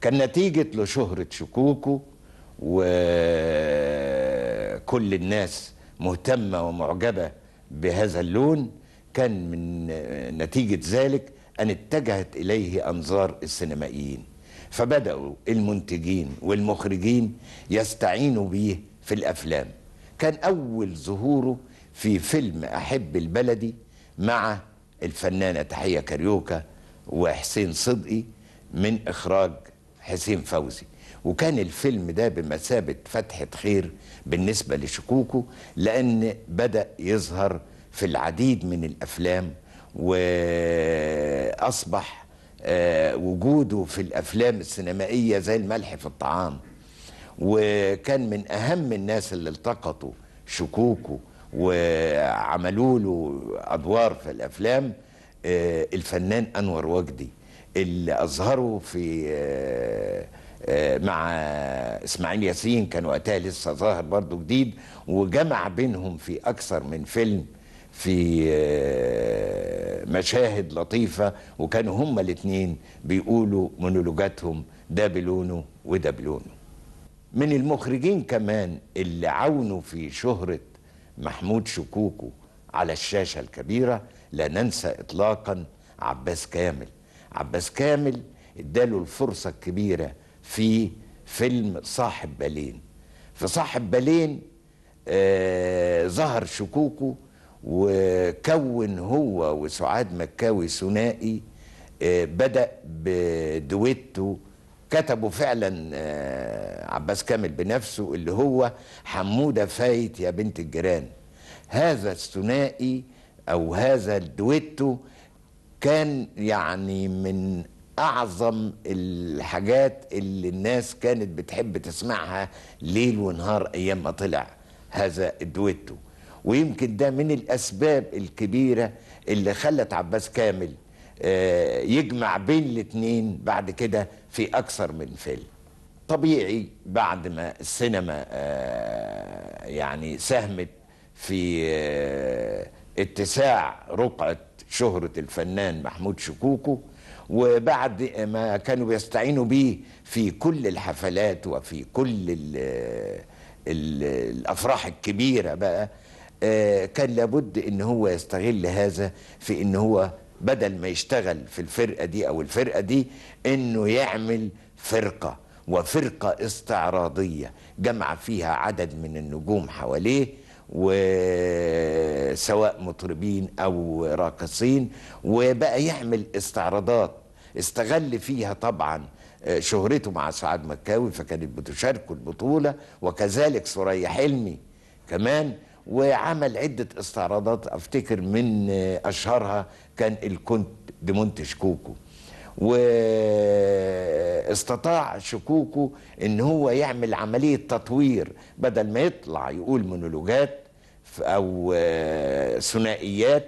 كان نتيجة لشهرة شكوكه وكل الناس مهتمة ومعجبة بهذا اللون كان من نتيجة ذلك أن اتجهت إليه أنظار السينمائيين فبدأوا المنتجين والمخرجين يستعينوا به في الأفلام كان أول ظهوره في فيلم أحب البلدي مع الفنانة تحية كاريوكا وحسين صدقي من إخراج حسين فوزي وكان الفيلم ده بمثابة فتحة خير بالنسبة لشكوكو لأن بدأ يظهر في العديد من الأفلام وأصبح آه، وجوده في الأفلام السينمائية زي الملح في الطعام وكان من أهم الناس اللي التقطوا شكوكو وعملوا له أدوار في الأفلام آه، الفنان أنور وجدي اللي اظهروا في آه، آه، مع اسماعيل ياسين كان وقتها لسه ظاهر برضه جديد وجمع بينهم في اكثر من فيلم في آه، مشاهد لطيفة وكانوا هما الاثنين بيقولوا مونولوجاتهم ده بلونه وده بلونه من المخرجين كمان اللي عاونوا في شهرة محمود شكوكو على الشاشة الكبيرة لا ننسى إطلاقا عباس كامل عباس كامل اداله الفرصة الكبيرة في فيلم صاحب بالين في صاحب بالين آه ظهر شكوكه وكون هو وسعاد مكاوي ثنائي آه بدأ بدويتو كتبوا فعلا آه عباس كامل بنفسه اللي هو حمودة فايت يا بنت الجيران هذا الثنائي أو هذا الدويتو كان يعني من اعظم الحاجات اللي الناس كانت بتحب تسمعها ليل ونهار ايام ما طلع هذا الدويتو ويمكن ده من الاسباب الكبيره اللي خلت عباس كامل آه، يجمع بين الاتنين بعد كده في اكثر من فيلم طبيعي بعد ما السينما آه، يعني ساهمت في آه، اتساع رقعه شهرة الفنان محمود شكوكو وبعد ما كانوا بيستعينوا بيه في كل الحفلات وفي كل الـ الـ الأفراح الكبيرة بقى آه، كان لابد ان هو يستغل هذا في ان هو بدل ما يشتغل في الفرقة دي او الفرقة دي انه يعمل فرقة وفرقة استعراضية جمع فيها عدد من النجوم حواليه وسواء مطربين او راقصين وبقى يعمل استعراضات استغل فيها طبعا آه، شهرته مع سعاد مكاوي فكانت بتشاركه البطوله وكذلك ثريا حلمي كمان وعمل عده استعراضات افتكر من آه، اشهرها كان الكنت دمنت كوكو واستطاع شكوكه ان هو يعمل عمليه تطوير بدل ما يطلع يقول مونولوجات او آه، ثنائيات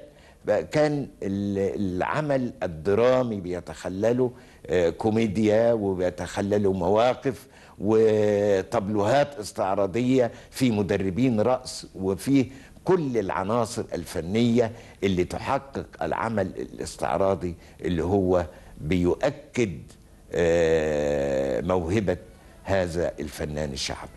كان العمل الدرامي بيتخلله آه، كوميديا وبيتخلله مواقف وطبلوهات استعراضيه في مدربين رقص وفيه كل العناصر الفنيه اللي تحقق العمل الاستعراضي اللي هو بيؤكد آه، موهبة هذا الفنان الشعبي